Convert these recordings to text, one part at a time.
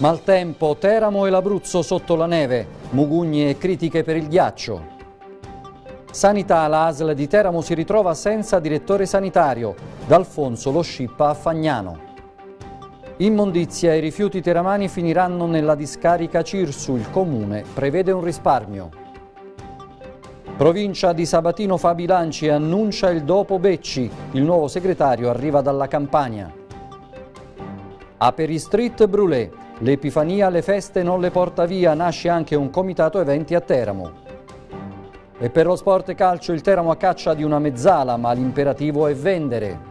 Maltempo, Teramo e l'Abruzzo sotto la neve, mugugne e critiche per il ghiaccio. Sanità, l'ASL di Teramo si ritrova senza direttore sanitario, D'Alfonso lo scippa a Fagnano. Immondizia, i rifiuti teramani finiranno nella discarica Cirsu, il comune prevede un risparmio. Provincia di Sabatino fa bilanci e annuncia il dopo Becci, il nuovo segretario arriva dalla Campania. Aperi Street Brulé, L'Epifania le feste non le porta via, nasce anche un comitato eventi a Teramo. E per lo sport calcio il Teramo a caccia di una mezzala, ma l'imperativo è vendere.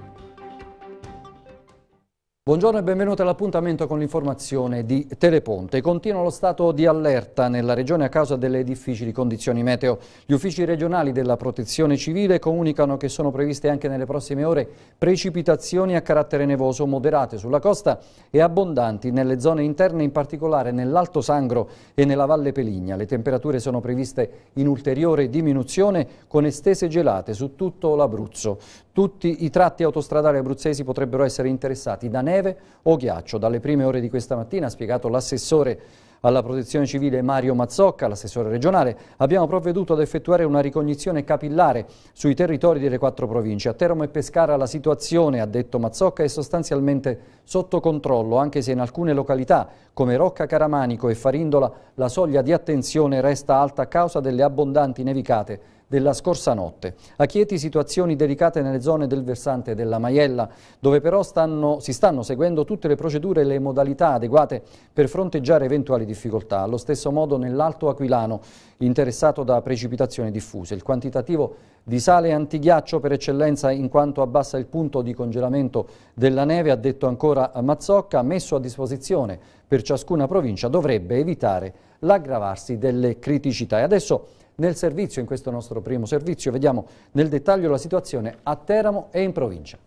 Buongiorno e benvenuti all'appuntamento con l'informazione di Teleponte. Continua lo stato di allerta nella regione a causa delle difficili condizioni meteo. Gli uffici regionali della protezione civile comunicano che sono previste anche nelle prossime ore precipitazioni a carattere nevoso moderate sulla costa e abbondanti nelle zone interne, in particolare nell'Alto Sangro e nella Valle Peligna. Le temperature sono previste in ulteriore diminuzione con estese gelate su tutto l'Abruzzo. Tutti i tratti autostradali abruzzesi potrebbero essere interessati da neve o ghiaccio. Dalle prime ore di questa mattina, ha spiegato l'assessore alla protezione civile Mario Mazzocca, l'assessore regionale, abbiamo provveduto ad effettuare una ricognizione capillare sui territori delle quattro province. A Teramo e Pescara la situazione, ha detto Mazzocca, è sostanzialmente sotto controllo, anche se in alcune località, come Rocca Caramanico e Farindola, la soglia di attenzione resta alta a causa delle abbondanti nevicate della scorsa notte. A Chieti situazioni delicate nelle zone del versante della Maiella, dove però stanno, si stanno seguendo tutte le procedure e le modalità adeguate per fronteggiare eventuali difficoltà. Allo stesso modo nell'Alto Aquilano, interessato da precipitazioni diffuse. Il quantitativo di sale antighiaccio per eccellenza in quanto abbassa il punto di congelamento della neve, ha detto ancora Mazzocca, messo a disposizione per ciascuna provincia dovrebbe evitare l'aggravarsi delle criticità. E adesso nel servizio, in questo nostro primo servizio. Vediamo nel dettaglio la situazione a Teramo e in provincia.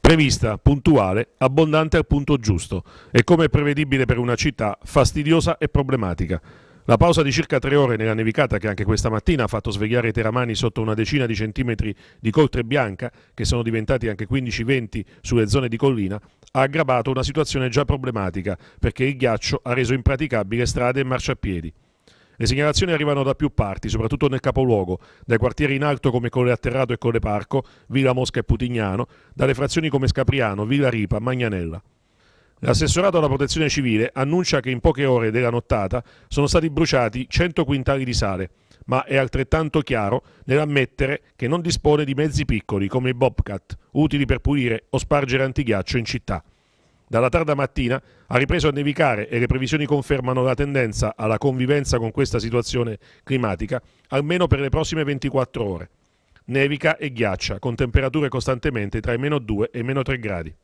Prevista, puntuale, abbondante al punto giusto e come prevedibile per una città fastidiosa e problematica. La pausa di circa tre ore nella nevicata che anche questa mattina ha fatto svegliare i teramani sotto una decina di centimetri di coltre bianca, che sono diventati anche 15-20 sulle zone di collina, ha aggravato una situazione già problematica perché il ghiaccio ha reso impraticabile strade e marciapiedi. Le segnalazioni arrivano da più parti, soprattutto nel capoluogo, dai quartieri in alto come Colleatterrato e Colleparco, Villa Mosca e Putignano, dalle frazioni come Scapriano, Villa Ripa, Magnanella. L'assessorato alla protezione civile annuncia che in poche ore della nottata sono stati bruciati 100 quintali di sale, ma è altrettanto chiaro nell'ammettere che non dispone di mezzi piccoli come i Bobcat, utili per pulire o spargere antighiaccio in città. Dalla tarda mattina ha ripreso a nevicare e le previsioni confermano la tendenza alla convivenza con questa situazione climatica almeno per le prossime 24 ore. Nevica e ghiaccia, con temperature costantemente tra i meno 2 e i meno 3 gradi.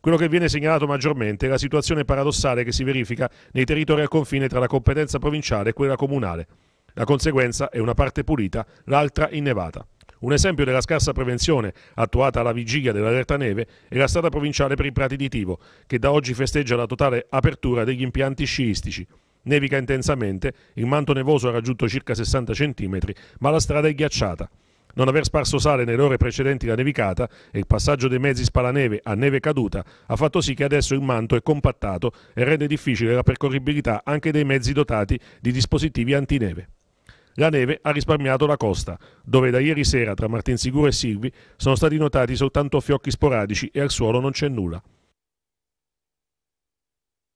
Quello che viene segnalato maggiormente è la situazione paradossale che si verifica nei territori al confine tra la competenza provinciale e quella comunale. La conseguenza è una parte pulita, l'altra innevata. Un esempio della scarsa prevenzione attuata alla vigilia dell'allerta neve è la strada provinciale per i Prati di Tivo, che da oggi festeggia la totale apertura degli impianti sciistici. Nevica intensamente, il manto nevoso ha raggiunto circa 60 cm, ma la strada è ghiacciata. Non aver sparso sale nelle ore precedenti la nevicata e il passaggio dei mezzi spalaneve a neve caduta ha fatto sì che adesso il manto è compattato e rende difficile la percorribilità anche dei mezzi dotati di dispositivi antineve. La neve ha risparmiato la costa, dove da ieri sera tra Martinsicuro e Silvi sono stati notati soltanto fiocchi sporadici e al suolo non c'è nulla.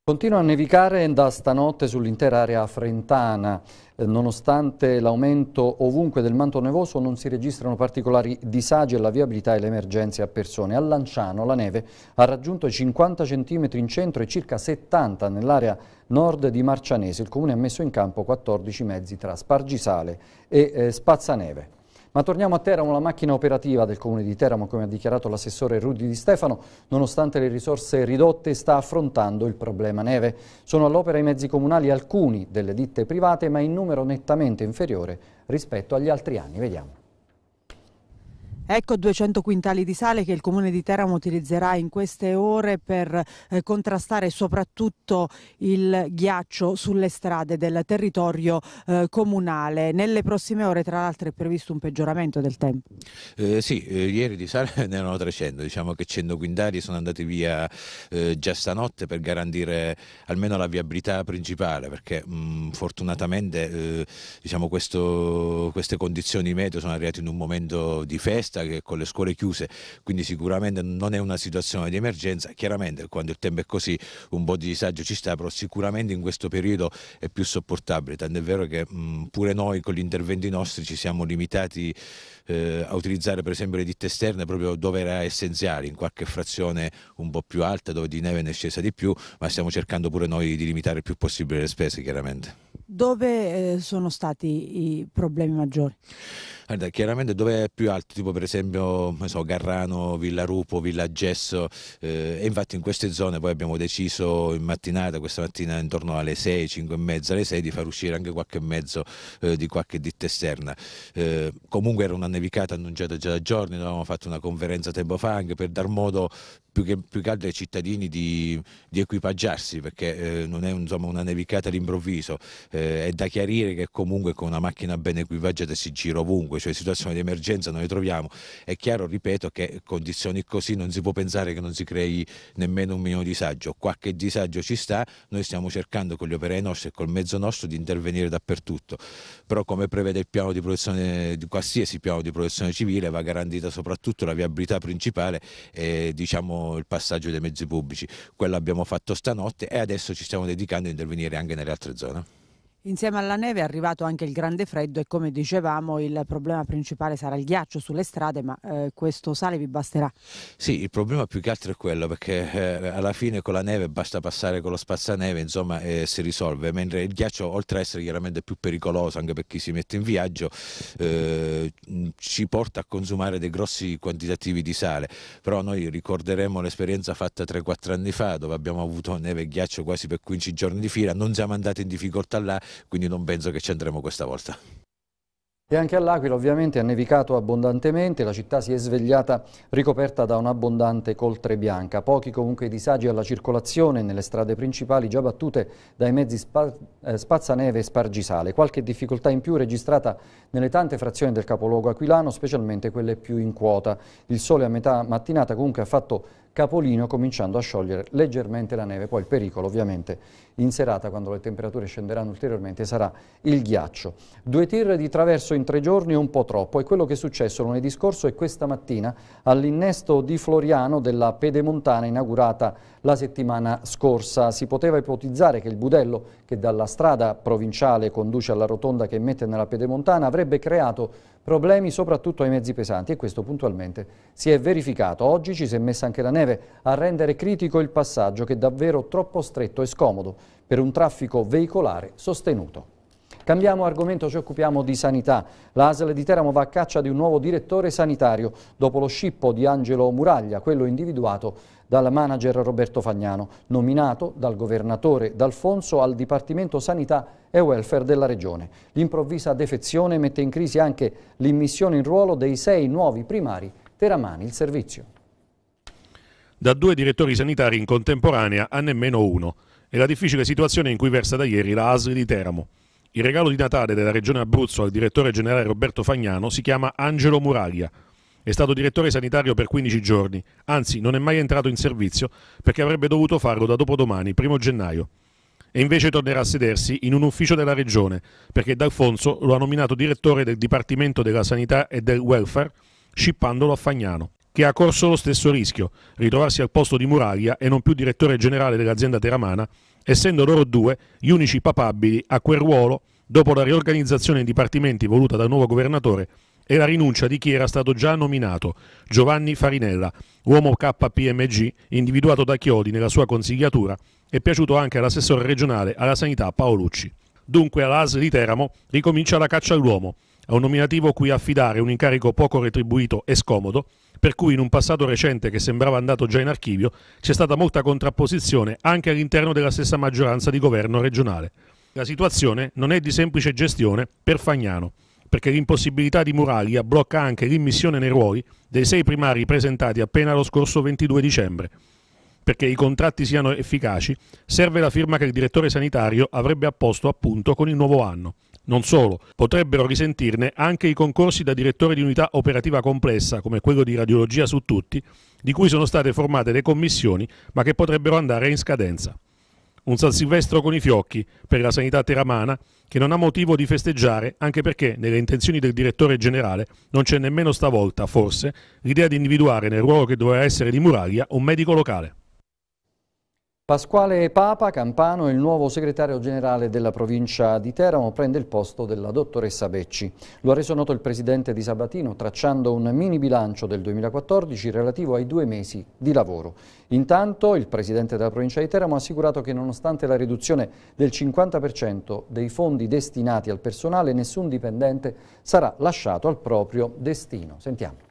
Continua a nevicare da stanotte sull'intera area frentana. Eh, nonostante l'aumento ovunque del manto nevoso non si registrano particolari disagi alla viabilità e le emergenze a persone. A Lanciano la neve ha raggiunto 50 cm in centro e circa 70 nell'area nord di Marcianese. Il comune ha messo in campo 14 mezzi tra Spargisale e eh, Spazzaneve. Ma torniamo a Teramo, la macchina operativa del comune di Teramo, come ha dichiarato l'assessore Rudi Di Stefano, nonostante le risorse ridotte sta affrontando il problema neve. Sono all'opera i mezzi comunali alcuni delle ditte private, ma in numero nettamente inferiore rispetto agli altri anni. Vediamo. Ecco 200 quintali di sale che il Comune di Teramo utilizzerà in queste ore per eh, contrastare soprattutto il ghiaccio sulle strade del territorio eh, comunale. Nelle prossime ore tra l'altro è previsto un peggioramento del tempo. Eh, sì, eh, ieri di sale ne erano 300, diciamo che 100 quintali sono andati via già stanotte per garantire almeno la viabilità principale perché mh, mm, fortunatamente diciamo questo, queste condizioni meteo sono arrivate in un momento di festa vista che con le scuole chiuse, quindi sicuramente non è una situazione di emergenza, chiaramente quando il tempo è così un po' di disagio ci sta, però sicuramente in questo periodo è più sopportabile, tant'è vero che mh, mm, pure noi con gli interventi nostri ci siamo limitati eh, a utilizzare per esempio le ditte esterne proprio dove era essenziale, in qualche frazione un po' più alta dove di neve ne è scesa di più, ma stiamo cercando pure noi di limitare il più possibile le spese chiaramente. Dove eh, sono stati i problemi maggiori? Guarda, chiaramente dove è più alto, tipo per esempio so, Garrano, Villa Rupo, Villa Gesso, eh, e infatti in queste zone poi abbiamo deciso in mattinata, questa mattina intorno alle 6, 5 e mezza, alle 6 di far uscire anche qualche mezzo eh, di qualche ditta esterna. Eh, comunque era una nevicata annunciata già da giorni, avevamo fatto una conferenza tempo fa anche per dar modo più che, più che altro ai cittadini di, di equipaggiarsi perché eh, non è insomma, una nevicata all'improvviso, eh, è da chiarire che comunque con una macchina ben equipaggiata si gira ovunque, cioè situazioni di emergenza noi troviamo. È chiaro, ripeto, che condizioni così non si può pensare che non si crei nemmeno un minimo disagio. Qualche disagio ci sta, noi stiamo cercando con gli operai nostri e col mezzo nostro di intervenire dappertutto, però come prevede il piano di protezione, qualsiasi piano di protezione civile va garantita soprattutto la viabilità principale e diciamo, il passaggio dei mezzi pubblici. Quello abbiamo fatto stanotte e adesso ci stiamo dedicando a intervenire anche nelle altre zone. Insieme alla neve è arrivato anche il grande freddo e come dicevamo il problema principale sarà il ghiaccio sulle strade, ma eh, questo sale vi basterà? Sì, il problema più che altro è quello perché eh, alla fine con la neve basta passare con lo spazzaneve, insomma eh, si risolve, mentre il ghiaccio oltre a essere chiaramente più pericoloso anche per chi si mette in viaggio eh, ci porta a consumare dei grossi quantitativi di sale, però noi ricorderemo l'esperienza fatta 3-4 anni fa dove abbiamo avuto neve e ghiaccio quasi per 15 giorni di fila, non siamo andati in difficoltà là quindi non penso che ci andremo questa volta. E anche all'Aquila ovviamente ha nevicato abbondantemente, la città si è svegliata ricoperta da un'abbondante coltre bianca. Pochi comunque disagi alla circolazione nelle strade principali già battute dai mezzi spa eh, spazzaneve e spargisale. Qualche difficoltà in più registrata nelle tante frazioni del capoluogo aquilano, specialmente quelle più in quota. Il sole a metà mattinata comunque ha fatto capolino cominciando a sciogliere leggermente la neve, poi il pericolo ovviamente in serata quando le temperature scenderanno ulteriormente sarà il ghiaccio. Due tir di traverso in tre giorni è un po' troppo, è quello che è successo lunedì scorso e questa mattina all'innesto di Floriano della Pedemontana inaugurata la settimana scorsa. Si poteva ipotizzare che il budello che dalla strada provinciale conduce alla rotonda che mette nella Pedemontana avrebbe creato problemi soprattutto ai mezzi pesanti e questo puntualmente si è verificato. Oggi ci si è messa anche la neve a rendere critico il passaggio che è davvero troppo stretto e scomodo per un traffico veicolare sostenuto. Cambiamo argomento, ci occupiamo di sanità. L'ASL di Teramo va a caccia di un nuovo direttore sanitario dopo lo scippo di Angelo Muraglia, quello individuato dal manager Roberto Fagnano, nominato dal governatore D'Alfonso al Dipartimento Sanità e Welfare della Regione. L'improvvisa defezione mette in crisi anche l'immissione in ruolo dei sei nuovi primari teramani il servizio. Da due direttori sanitari in contemporanea a nemmeno uno e la difficile situazione in cui versa da ieri la ASL di Teramo. Il regalo di Natale della Regione Abruzzo al direttore generale Roberto Fagnano si chiama Angelo Muraglia. È stato direttore sanitario per 15 giorni, anzi non è mai entrato in servizio perché avrebbe dovuto farlo da dopodomani, primo gennaio. E invece tornerà a sedersi in un ufficio della Regione perché D'Alfonso lo ha nominato direttore del Dipartimento della Sanità e del Welfare, scippandolo a Fagnano che ha corso lo stesso rischio, ritrovarsi al posto di Muraglia e non più direttore generale dell'azienda teramana, essendo loro due gli unici papabili a quel ruolo dopo la riorganizzazione in dipartimenti voluta dal nuovo governatore e la rinuncia di chi era stato già nominato, Giovanni Farinella, uomo KPMG individuato da Chiodi nella sua consigliatura e piaciuto anche all'assessore regionale alla sanità Paolucci. Dunque all'AS di Teramo ricomincia la caccia all'uomo, a un nominativo cui affidare un incarico poco retribuito e scomodo, per cui in un passato recente che sembrava andato già in archivio c'è stata molta contrapposizione anche all'interno della stessa maggioranza di governo regionale. La situazione non è di semplice gestione per Fagnano, perché l'impossibilità di Muraglia blocca anche l'immissione nei ruoli dei sei primari presentati appena lo scorso 22 dicembre. Perché i contratti siano efficaci serve la firma che il direttore sanitario avrebbe apposto appunto con il nuovo anno. Non solo, potrebbero risentirne anche i concorsi da direttore di unità operativa complessa, come quello di radiologia su tutti, di cui sono state formate le commissioni, ma che potrebbero andare in scadenza. Un San Silvestro con i fiocchi per la sanità teramana che non ha motivo di festeggiare anche perché nelle intenzioni del direttore generale non c'è nemmeno stavolta, forse, l'idea di individuare nel ruolo che doveva essere di Muraglia un medico locale. Pasquale Papa, Campano, il nuovo segretario generale della provincia di Teramo, prende il posto della dottoressa Becci. Lo ha reso noto il presidente di Sabatino tracciando un mini bilancio del 2014 relativo ai due mesi di lavoro. Intanto il presidente della provincia di Teramo ha assicurato che nonostante la riduzione del 50% dei fondi destinati al personale, nessun dipendente sarà lasciato al proprio destino. Sentiamo.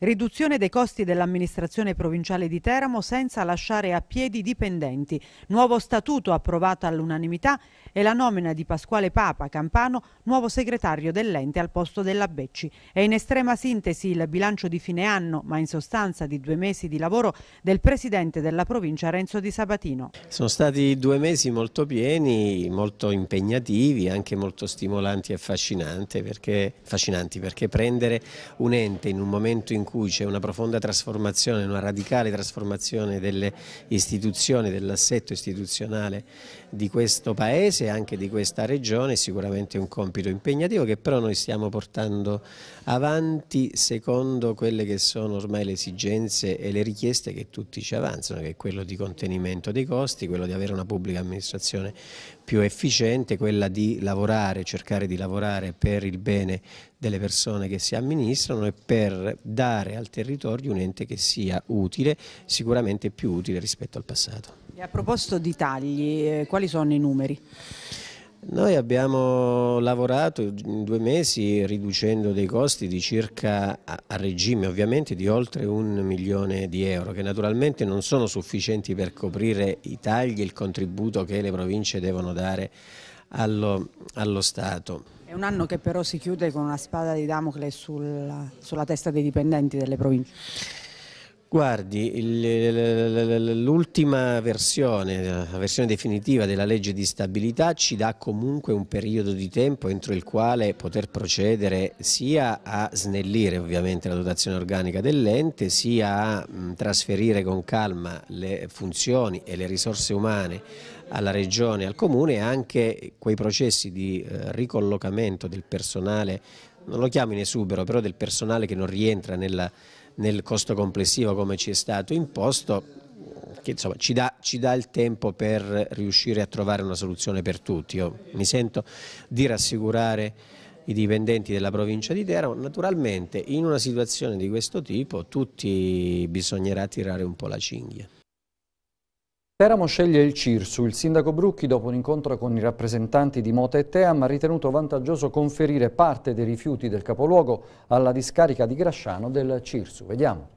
Riduzione dei costi dell'amministrazione provinciale di Teramo senza lasciare a piedi i dipendenti. Nuovo statuto approvato all'unanimità e la nomina di Pasquale Papa Campano, nuovo segretario dell'ente al posto della Becci. È in estrema sintesi il bilancio di fine anno, ma in sostanza di due mesi di lavoro del presidente della provincia Renzo Di Sabatino. Sono stati due mesi molto pieni, molto impegnativi, anche molto stimolanti e affascinanti perché, affascinanti perché prendere un ente in un momento in cui c'è una profonda trasformazione, una radicale trasformazione delle istituzioni, dell'assetto istituzionale di questo Paese e anche di questa Regione, sicuramente un compito impegnativo che però noi stiamo portando avanti secondo quelle che sono ormai le esigenze e le richieste che tutti ci avanzano, che è quello di contenimento dei costi, quello di avere una pubblica amministrazione più efficiente quella di lavorare, cercare di lavorare per il bene delle persone che si amministrano e per dare al territorio un ente che sia utile, sicuramente più utile rispetto al passato. E a proposito di tagli, eh, quali sono i numeri? Noi abbiamo lavorato in due mesi riducendo dei costi di circa, a regime ovviamente, di oltre un milione di euro, che naturalmente non sono sufficienti per coprire i tagli e il contributo che le province devono dare allo, allo Stato. È un anno che però si chiude con una spada di Damocle sulla, sulla testa dei dipendenti delle province. Guardi, l'ultima versione, la versione definitiva della legge di stabilità ci dà comunque un periodo di tempo entro il quale poter procedere sia a snellire ovviamente la dotazione organica dell'ente, sia a trasferire con calma le funzioni e le risorse umane alla Regione e al Comune e anche quei processi di eh, ricollocamento del personale, non lo chiamo in esubero, però del personale che non rientra nella nel costo complessivo come ci è stato imposto, che insomma, ci, dà, ci, dà, il tempo per riuscire a trovare una soluzione per tutti. Io mi sento di rassicurare i dipendenti della provincia di Teramo, naturalmente in una situazione di questo tipo tutti bisognerà tirare un po' la cinghia. Teramo sceglie il Cirsu. Il sindaco Brucchi, dopo un incontro con i rappresentanti di Mota e Team, ha ritenuto vantaggioso conferire parte dei rifiuti del capoluogo alla discarica di Grasciano del Cirsu. Vediamo.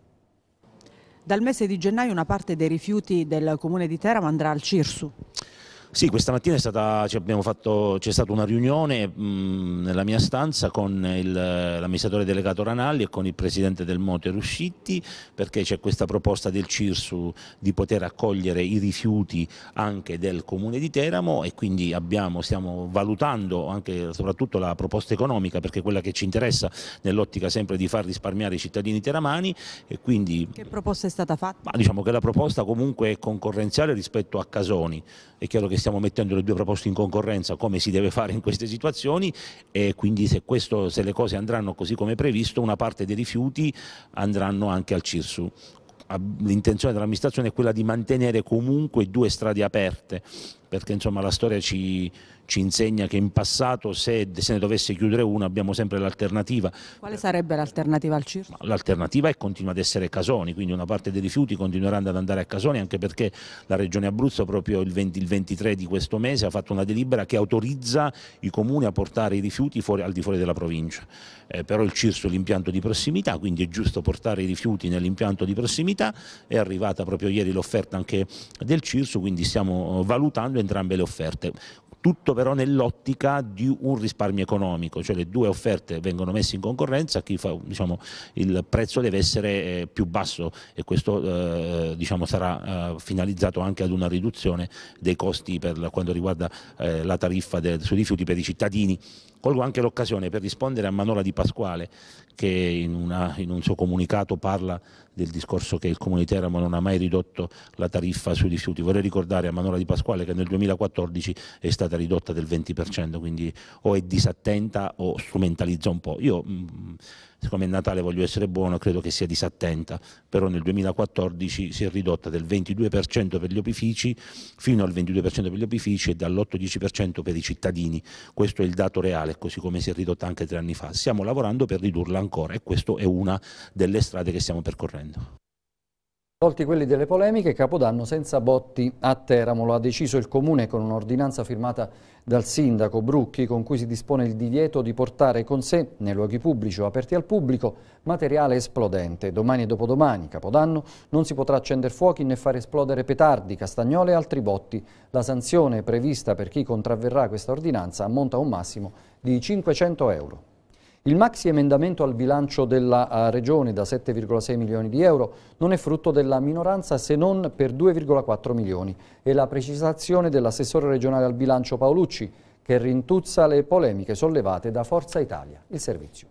Dal mese di gennaio una parte dei rifiuti del comune di Teramo andrà al Cirsu. Sì, questa mattina stata, fatto, c'è stata una riunione mh, nella mia stanza con il, l'amministratore delegato Ranalli e con il presidente del Monte Ruscitti perché c'è questa proposta del CIRSU di poter accogliere i rifiuti anche del comune di Teramo e quindi abbiamo, stiamo valutando anche soprattutto la proposta economica perché è quella che ci interessa nell'ottica sempre di far risparmiare i cittadini teramani. E quindi, che proposta è stata fatta? Ma, diciamo che la proposta comunque è concorrenziale rispetto a Casoni, è chiaro che stiamo mettendo le due proposte in concorrenza come si deve fare in queste situazioni e quindi se, questo, se le cose andranno così come previsto una parte dei rifiuti andranno anche al CIRSU l'intenzione dell'amministrazione è quella di mantenere comunque due strade aperte perché insomma, la storia ci, ci, insegna che in passato se, se ne dovesse chiudere una abbiamo sempre l'alternativa. Quale sarebbe l'alternativa al circo? L'alternativa è continua ad essere Casoni, quindi una parte dei rifiuti continuerà ad andare a Casoni anche perché la Regione Abruzzo proprio il, 20, il 23 di questo mese ha fatto una delibera che autorizza i comuni a portare i rifiuti fuori, al di fuori della provincia. Eh, però il Cirso è l'impianto di prossimità, quindi è giusto portare i rifiuti nell'impianto di prossimità, è arrivata proprio ieri l'offerta anche del Cirso, quindi stiamo valutando entrambe le offerte tutto però nell'ottica di un risparmio economico, cioè le due offerte vengono messe in concorrenza, chi fa, diciamo, il prezzo deve essere eh, più basso e questo eh, diciamo, sarà eh, finalizzato anche ad una riduzione dei costi per quanto riguarda eh, la tariffa sui rifiuti per i cittadini. Colgo anche l'occasione per rispondere a Manola Di Pasquale che in, una, in, un suo comunicato parla del discorso che il Comune di Teramo non ha mai ridotto la tariffa sui rifiuti. Vorrei ricordare a Manuela Di Pasquale che nel 2014 è stata ridotta del 20%, quindi o è disattenta o strumentalizza un po'. Io, mh, mm, siccome è Natale voglio essere buono, credo che sia disattenta, però nel 2014 si è ridotta del 22% per gli opifici fino al 22% per gli opifici e dall'8-10% per i cittadini, questo è il dato reale, così come si è ridotta anche tre anni fa. Stiamo lavorando per ridurla ancora e questa è una delle strade che stiamo percorrendo. Tolti quelli delle polemiche, Capodanno senza botti a Teramo, lo ha deciso il Comune con un'ordinanza firmata dal sindaco Brucchi con cui si dispone il divieto di portare con sé, nei luoghi pubblici o aperti al pubblico, materiale esplodente. Domani e dopodomani, Capodanno, non si potrà accendere fuochi né far esplodere petardi, castagnole e altri botti. La sanzione prevista per chi contravverrà questa ordinanza ammonta a un massimo di 500 euro. Il maxi emendamento al bilancio della eh, Regione da 7,6 milioni di euro non è frutto della minoranza se non per 2,4 milioni È la precisazione dell'assessore regionale al bilancio Paolucci che rintuzza le polemiche sollevate da Forza Italia. Il servizio.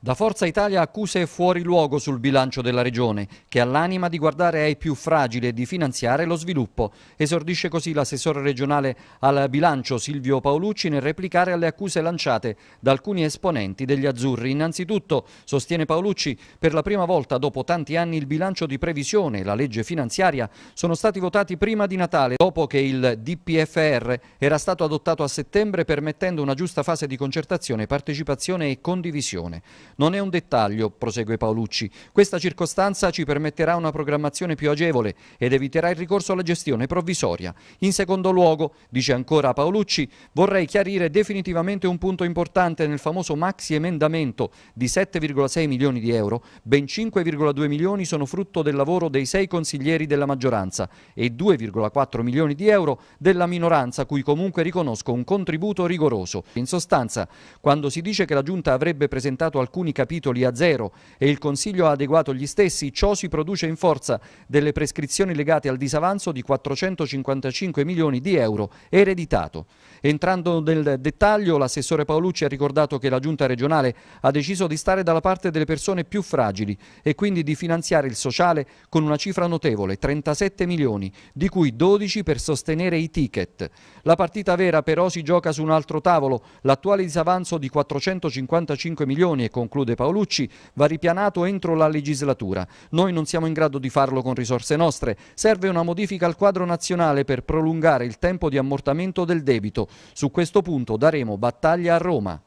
Da Forza Italia accuse fuori luogo sul bilancio della Regione, che ha l'anima di guardare ai più fragili e di finanziare lo sviluppo. Esordisce così l'assessore regionale al bilancio Silvio Paolucci nel replicare alle accuse lanciate da alcuni esponenti degli azzurri. Innanzitutto, sostiene Paolucci, per la prima volta dopo tanti anni il bilancio di previsione e la legge finanziaria sono stati votati prima di Natale, dopo che il DPFR era stato adottato a settembre permettendo una giusta fase di concertazione, partecipazione e condivisione. Non è un dettaglio, prosegue Paolucci. Questa circostanza ci permetterà una programmazione più agevole ed eviterà il ricorso alla gestione provvisoria. In secondo luogo, dice ancora Paolucci, vorrei chiarire definitivamente un punto importante nel famoso maxi emendamento di 7,6 milioni di euro, ben 5,2 milioni sono frutto del lavoro dei sei consiglieri della maggioranza e 2,4 milioni di euro della minoranza cui comunque riconosco un contributo rigoroso. In sostanza, quando si dice che la Giunta avrebbe presentato alcuni alcuni capitoli a zero e il Consiglio ha adeguato gli stessi, ciò si produce in forza delle prescrizioni legate al disavanzo di 455 milioni di euro ereditato. Entrando nel dettaglio, l'assessore Paolucci ha ricordato che la Giunta regionale ha deciso di stare dalla parte delle persone più fragili e quindi di finanziare il sociale con una cifra notevole, 37 milioni, di cui 12 per sostenere i ticket. La partita vera però si gioca su un altro tavolo, l'attuale disavanzo di 455 milioni e concluso conclude Paolucci, va ripianato entro la legislatura. Noi non siamo in grado di farlo con risorse nostre. Serve una modifica al quadro nazionale per prolungare il tempo di ammortamento del debito. Su questo punto daremo battaglia a Roma.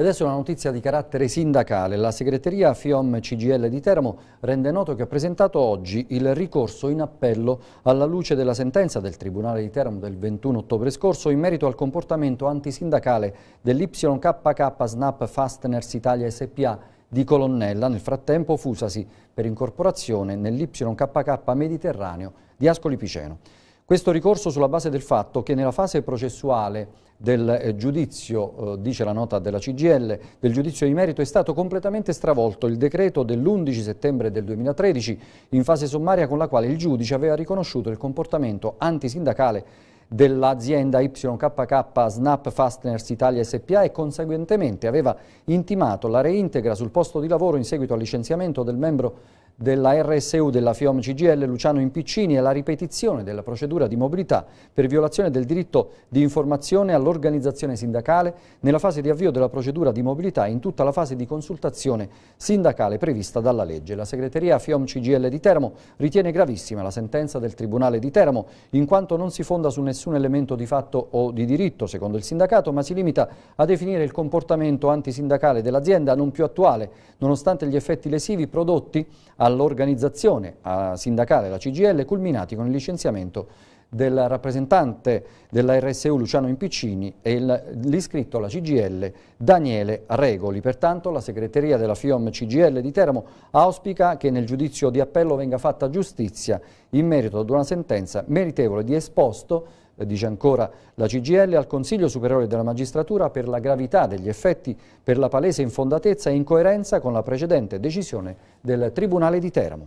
E adesso una notizia di carattere sindacale. La segreteria FIOM CGL di Teramo rende noto che ha presentato oggi il ricorso in appello alla luce della sentenza del Tribunale di Teramo del 21 ottobre scorso in merito al comportamento antisindacale dell'YKK Snap Fasteners Italia SPA di Colonnella, nel frattempo fusasi per incorporazione nell'YKK Mediterraneo di Ascoli Piceno. Questo ricorso sulla base del fatto che nella fase processuale del eh, giudizio, eh, dice la nota della CGL, del giudizio di merito è stato completamente stravolto il decreto dell'11 settembre del 2013 in fase sommaria con la quale il giudice aveva riconosciuto il comportamento antisindacale dell'azienda YKK Snap Fasteners Italia SPA e conseguentemente aveva intimato la reintegra sul posto di lavoro in seguito al licenziamento del membro della RSU della FIOM CGL Luciano Impiccini e la ripetizione della procedura di mobilità per violazione del diritto di informazione all'organizzazione sindacale nella fase di avvio della procedura di mobilità e in tutta la fase di consultazione sindacale prevista dalla legge. La segreteria FIOM CGL di Teramo ritiene gravissima la sentenza del Tribunale di Teramo in quanto non si fonda su nessun elemento di fatto o di diritto secondo il sindacato ma si limita a definire il comportamento antisindacale dell'azienda non più attuale nonostante gli effetti lesivi prodotti alla all'organizzazione sindacale, la CGL, culminati con il licenziamento del rappresentante della RSU Luciano Impiccini e l'iscritto alla CGL Daniele Regoli. Pertanto la segreteria della FIOM CGL di Teramo auspica che nel giudizio di appello venga fatta giustizia in merito ad una sentenza meritevole di esposto eh, dice ancora la CGL, al Consiglio Superiore della Magistratura per la gravità degli effetti per la palese infondatezza e incoerenza con la precedente decisione del Tribunale di Teramo.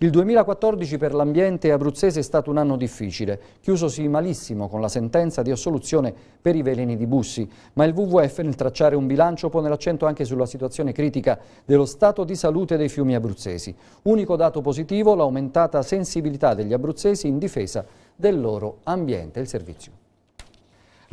Il 2014 per l'ambiente abruzzese è stato un anno difficile, chiusosi malissimo con la sentenza di assoluzione per i veleni di Bussi, ma il WWF nel tracciare un bilancio pone l'accento anche sulla situazione critica dello stato di salute dei fiumi abruzzesi. Unico dato positivo l'aumentata sensibilità degli abruzzesi in difesa del loro ambiente. Il servizio.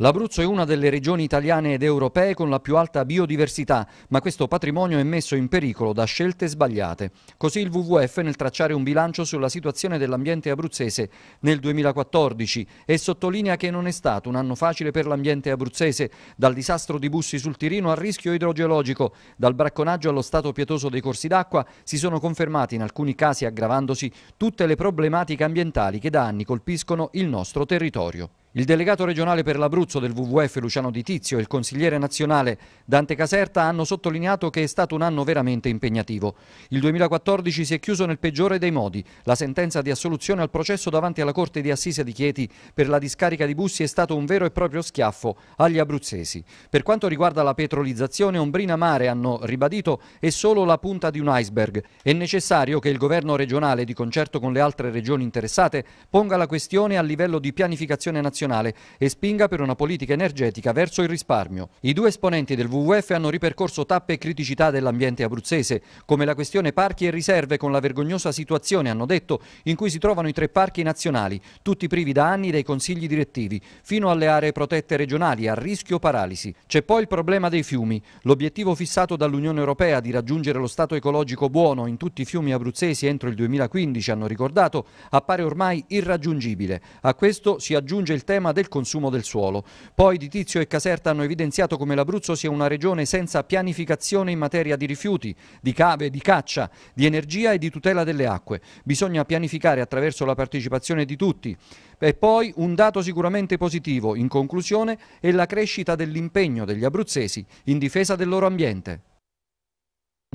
L'Abruzzo è una delle regioni italiane ed europee con la più alta biodiversità, ma questo patrimonio è messo in pericolo da scelte sbagliate. Così il WWF nel tracciare un bilancio sulla situazione dell'ambiente abruzzese nel 2014 e sottolinea che non è stato un anno facile per l'ambiente abruzzese, dal disastro di Bussi sul Tirino al rischio idrogeologico, dal bracconaggio allo stato pietoso dei corsi d'acqua, si sono confermate in alcuni casi aggravandosi tutte le problematiche ambientali che da anni colpiscono il nostro territorio. Il delegato regionale per l'Abruzzo del WWF Luciano Di Tizio e il consigliere nazionale Dante Caserta hanno sottolineato che è stato un anno veramente impegnativo. Il 2014 si è chiuso nel peggiore dei modi. La sentenza di assoluzione al processo davanti alla Corte di Assise di Chieti per la discarica di Bussi è stato un vero e proprio schiaffo agli abruzzesi. Per quanto riguarda la petrolizzazione, Ombrina Mare hanno ribadito è solo la punta di un iceberg. È necessario che il governo regionale, di concerto con le altre regioni interessate, ponga la questione a livello di pianificazione nazionale nazionale e spinga per una politica energetica verso il risparmio. I due esponenti del WWF hanno ripercorso tappe e criticità dell'ambiente abruzzese, come la questione parchi e riserve con la vergognosa situazione, hanno detto, in cui si trovano i tre parchi nazionali, tutti privi da anni dei consigli direttivi, fino alle aree protette regionali a rischio paralisi. C'è poi il problema dei fiumi. L'obiettivo fissato dall'Unione Europea di raggiungere lo stato ecologico buono in tutti i fiumi abruzzesi entro il 2015, hanno ricordato, appare ormai irraggiungibile. A questo si aggiunge il tema del consumo del suolo. Poi di Tizio e Caserta hanno evidenziato come l'Abruzzo sia una regione senza pianificazione in materia di rifiuti, di cave, di caccia, di energia e di tutela delle acque. Bisogna pianificare attraverso la partecipazione di tutti. E poi un dato sicuramente positivo, in conclusione, è la crescita dell'impegno degli abruzzesi in difesa del loro ambiente.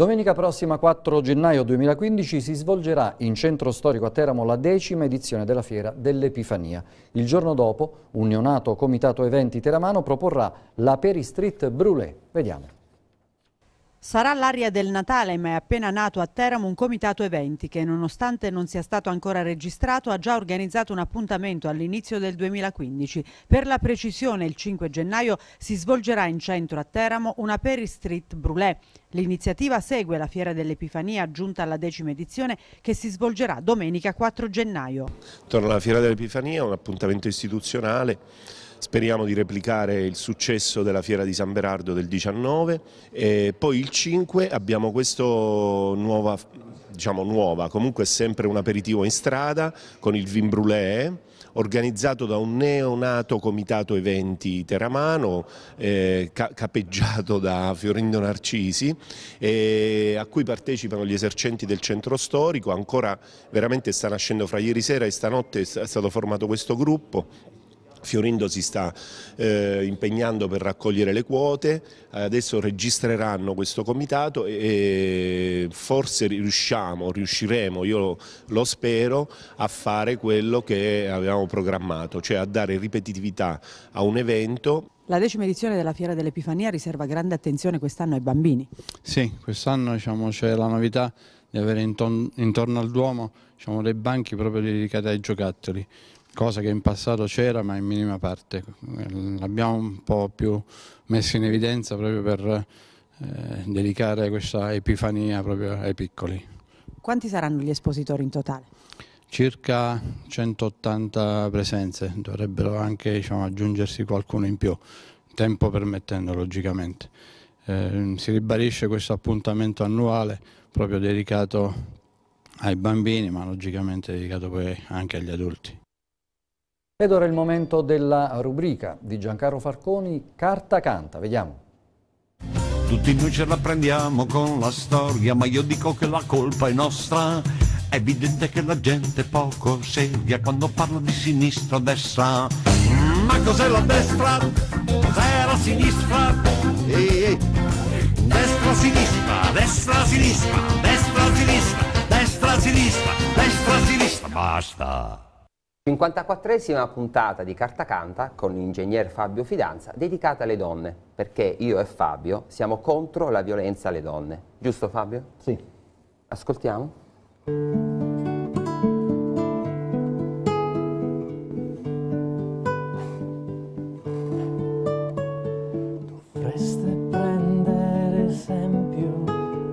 Domenica prossima 4 gennaio 2015 si svolgerà in centro storico a Teramo la decima edizione della fiera dell'Epifania. Il giorno dopo un neonato comitato eventi teramano proporrà la Peristrit Brûlé. Vediamo. Sarà l'aria del Natale, ma è appena nato a Teramo un comitato eventi che, nonostante non sia stato ancora registrato, ha già organizzato un appuntamento all'inizio del 2015. Per la precisione, il 5 gennaio si svolgerà in centro a Teramo una Perry Street Brûlée. L'iniziativa segue la Fiera dell'Epifania giunta alla decima edizione che si svolgerà domenica 4 gennaio. Torna alla Fiera dell'Epifania, un appuntamento istituzionale Speriamo di replicare il successo della Fiera di San Berardo del 19 e poi il 5 abbiamo questa nuova, diciamo nuova, comunque sempre un aperitivo in strada con il vin brûlé organizzato da un neonato comitato eventi teramano eh, ca capeggiato da Fiorindo Narcisi eh, a cui partecipano gli esercenti del centro storico ancora veramente sta nascendo fra ieri sera e stanotte è stato formato questo gruppo Fiorindo si sta eh, impegnando per raccogliere le quote, adesso registreranno questo comitato e, forse riusciamo, riusciremo, io lo spero, a fare quello che avevamo programmato, cioè a dare ripetitività a un evento la decima edizione della Fiera dell'Epifania riserva grande attenzione quest'anno ai bambini. Sì, quest'anno diciamo, c'è la novità di avere intorno al Duomo diciamo, dei banchi proprio dedicati ai giocattoli cosa che in passato c'era ma in minima parte. L'abbiamo un po' più messo in evidenza proprio per eh, dedicare questa epifania proprio ai piccoli. Quanti saranno gli espositori in totale? Circa 180 presenze, dovrebbero anche diciamo, aggiungersi qualcuno in più, tempo permettendo logicamente. Eh, si ribadisce questo appuntamento annuale proprio dedicato ai bambini ma logicamente dedicato poi anche agli adulti. Ed ora è il momento della rubrica di Giancarlo Farconi, Carta Canta, vediamo. Tutti noi ce la prendiamo con la storia, ma io dico che la colpa è nostra. È evidente che la gente poco seria quando parla di sinistra o destra. Ma cos'è la destra? Cos'è la sinistra? Eh, eh. Destra, sinistra, destra, sinistra, destra, sinistra, destra, sinistra, destra, sinistra, basta. 54esima puntata di Carta Canta con l'ingegner Fabio Fidanza dedicata alle donne, perché io e Fabio siamo contro la violenza alle donne. Giusto Fabio? Sì. Ascoltiamo. Dovreste prendere esempio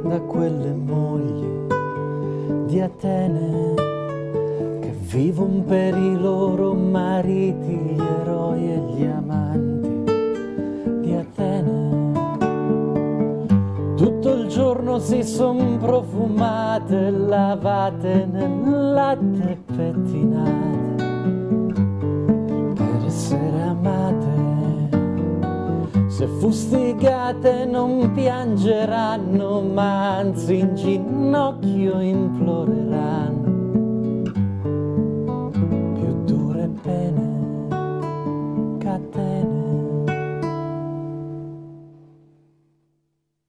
da quelle mogli di Atene vivon per i loro mariti gli eroi e gli amanti di Atene. Tutto il giorno si son profumate, lavate nel latte e pettinate per essere amate. Se fustigate non piangeranno, ma anzi in ginocchio imploreranno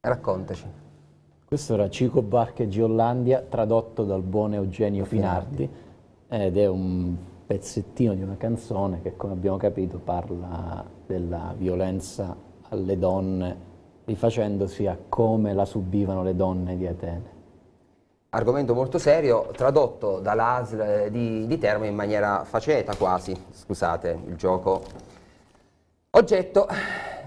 Raccontaci. Questo era Cico Barcheggi Giollandia, tradotto dal buon Eugenio Finardi, ed è un pezzettino di una canzone che, come abbiamo capito, parla della violenza alle donne, rifacendosi a come la subivano le donne di Atene. Argomento molto serio, tradotto dall'ASL eh, di, di Termo in maniera faceta quasi, scusate il gioco Oggetto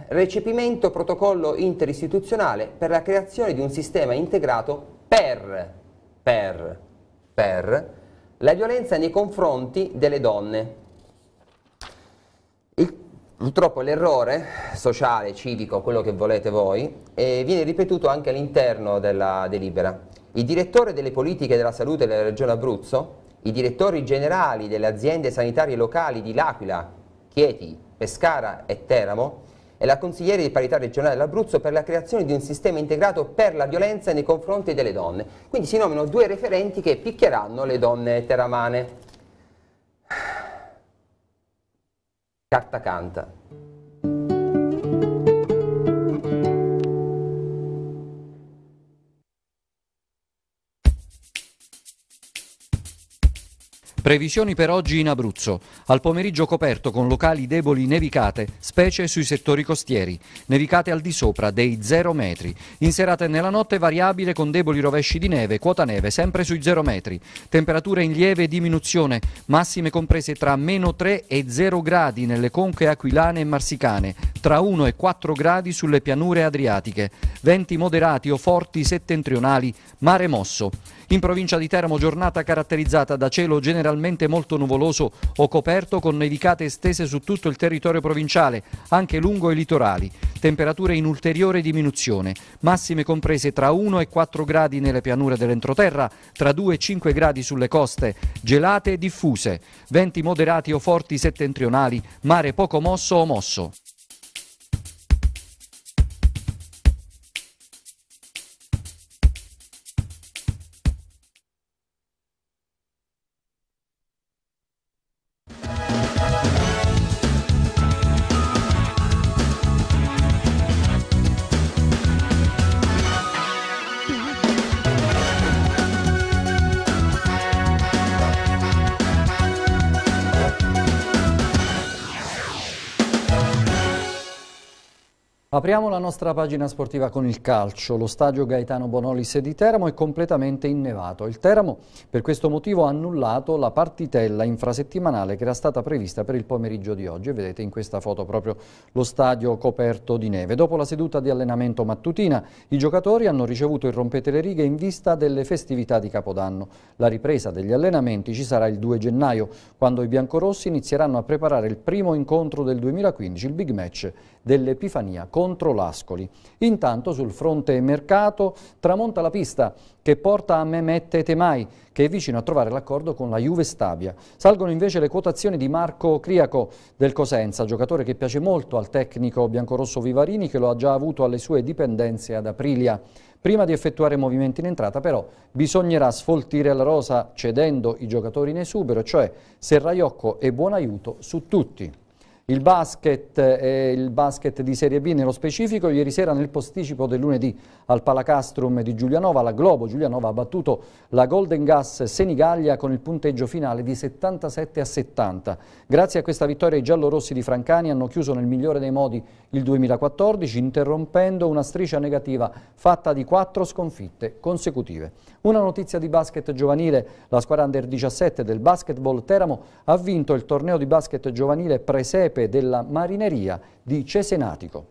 recepimento protocollo interistituzionale per la creazione di un sistema integrato per, per, per la violenza nei confronti delle donne. Il, purtroppo l'errore sociale, civico, quello che volete voi, eh, viene ripetuto anche all'interno della delibera. Il direttore delle politiche della salute della regione Abruzzo, i direttori generali delle aziende sanitarie locali di L'Aquila, Chieti, Pescara e Teramo e la consigliera di parità regionale dell'Abruzzo per la creazione di un sistema integrato per la violenza nei confronti delle donne. Quindi si nominano due referenti che picchieranno le donne teramane. Carta canta. Previsioni per oggi in Abruzzo. Al pomeriggio coperto con locali deboli nevicate, specie sui settori costieri. Nevicate al di sopra dei 0 metri. In serata e nella notte variabile con deboli rovesci di neve, quota neve sempre sui 0 metri. Temperature in lieve diminuzione, massime comprese tra meno 3 e 0 gradi nelle conche aquilane e marsicane, tra 1 e 4 gradi sulle pianure adriatiche. Venti moderati o forti settentrionali, mare mosso. In provincia di Teramo giornata caratterizzata da cielo generalmente molto nuvoloso o coperto con nevicate estese su tutto il territorio provinciale, anche lungo i litorali. Temperature in ulteriore diminuzione, massime comprese tra 1 e 4 gradi nelle pianure dell'entroterra, tra 2 e 5 gradi sulle coste, gelate e diffuse, venti moderati o forti settentrionali, mare poco mosso o mosso. Apriamo la nostra pagina sportiva con il calcio. Lo stadio Gaetano Bonolis di Teramo è completamente innevato. Il Teramo per questo motivo ha annullato la partitella infrasettimanale che era stata prevista per il pomeriggio di oggi. Vedete in questa foto proprio lo stadio coperto di neve. Dopo la seduta di allenamento mattutina i giocatori hanno ricevuto il rompete le righe in vista delle festività di Capodanno. La ripresa degli allenamenti ci sarà il 2 gennaio quando i biancorossi inizieranno a preparare il primo incontro del 2015, il big match dell'Epifania contro l'Ascoli. Intanto sul fronte mercato tramonta la pista che porta a Mehmet Temai, che è vicino a trovare l'accordo con la Juve Stabia. Salgono invece le quotazioni di Marco Criaco del Cosenza, giocatore che piace molto al tecnico biancorosso Vivarini, che lo ha già avuto alle sue dipendenze ad Aprilia. Prima di effettuare movimenti in entrata però bisognerà sfoltire la rosa cedendo i giocatori in esubero, cioè Serraiocco e Buonaiuto su tutti. Il basket, eh, il basket di Serie B nello specifico, ieri sera nel posticipo del lunedì al Palacastrum di Giulianova, la Globo Giulianova ha battuto la Golden Gas Senigallia con il punteggio finale di 77 a 70. Grazie a questa vittoria i giallorossi di Francani hanno chiuso nel migliore dei modi il 2014, interrompendo una striscia negativa fatta di quattro sconfitte consecutive. Una notizia di basket giovanile, la squadra under 17 del basketball Teramo ha vinto il torneo di basket giovanile Presepe presepe della marineria di Cesenatico.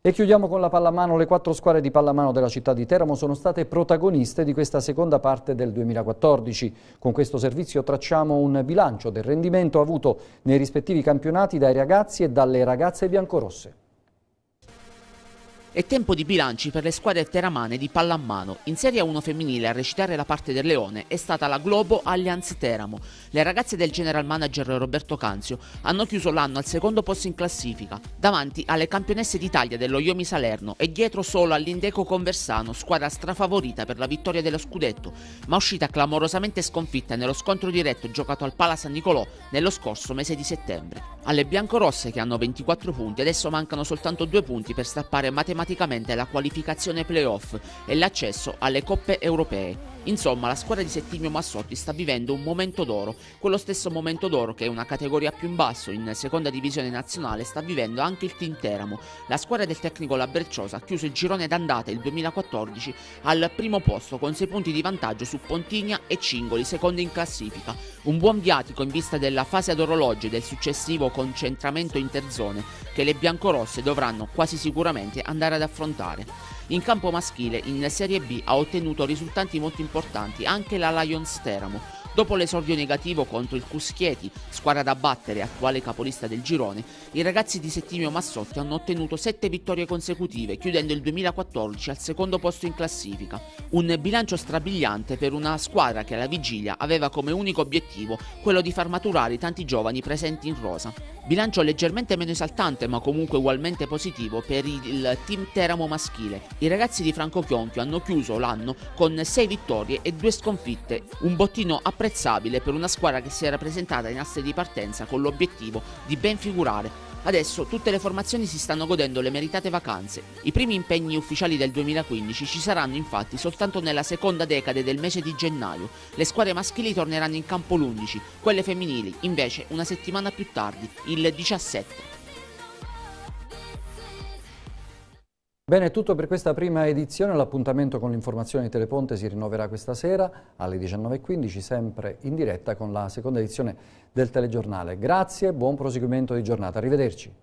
E chiudiamo con la pallamano. Le quattro squadre di pallamano della città di Teramo sono state protagoniste di questa seconda parte del 2014. Con questo servizio tracciamo un bilancio del rendimento avuto nei rispettivi campionati dai ragazzi e dalle ragazze biancorosse. È tempo di bilanci per le squadre teramane di pallamano. In Serie 1 femminile a recitare la parte del leone è stata la Globo Allianz Teramo. Le ragazze del general manager Roberto Canzio hanno chiuso l'anno al secondo posto in classifica, davanti alle campionesse d'Italia dello Iomi Salerno e dietro solo all'Indeco Conversano, squadra strafavorita per la vittoria dello scudetto, ma uscita clamorosamente sconfitta nello scontro diretto giocato al Pala San Nicolò nello scorso mese di settembre. Alle biancorosse che hanno 24 punti adesso mancano soltanto due punti per strappare matematicamente automaticamente la qualificazione playoff e l'accesso alle coppe europee. Insomma, la squadra di Settimio Massotti sta vivendo un momento d'oro, quello stesso momento d'oro che una categoria più in basso in seconda divisione nazionale sta vivendo anche il Team Teramo. La squadra del tecnico La Berciosa ha chiuso il girone d'andata il 2014 al primo posto con 6 punti di vantaggio su Pontigna e Cingoli, secondo in classifica. Un buon viatico in vista della fase ad orologio e del successivo concentramento interzone che le biancorosse dovranno quasi sicuramente andare ad affrontare. In campo maschile, in Serie B ha ottenuto risultati molto importanti anche la Lions Teramo, Dopo l'esordio negativo contro il Cuschieti, squadra da battere, attuale capolista del girone, i ragazzi di Settimio Massotti hanno ottenuto 7 vittorie consecutive, chiudendo il 2014 al secondo posto in classifica. Un bilancio strabiliante per una squadra che alla vigilia aveva come unico obiettivo quello di far maturare tanti giovani presenti in rosa. Bilancio leggermente meno esaltante ma comunque ugualmente positivo per il team Teramo maschile. I ragazzi di Franco Chionchio hanno chiuso l'anno con 6 vittorie e 2 sconfitte, un bottino apprezzato apprezzabile per una squadra che si era presentata in asse di partenza con l'obiettivo di ben figurare. Adesso tutte le formazioni si stanno godendo le meritate vacanze. I primi impegni ufficiali del 2015 ci saranno infatti soltanto nella seconda decade del mese di gennaio. Le squadre maschili torneranno in campo l'11, quelle femminili invece una settimana più tardi, il 17. Bene, è tutto per questa prima edizione. L'appuntamento con l'informazione di Teleponte si rinnoverà questa sera alle 19.15, sempre in diretta con la seconda edizione del telegiornale. Grazie, buon proseguimento di giornata. Arrivederci.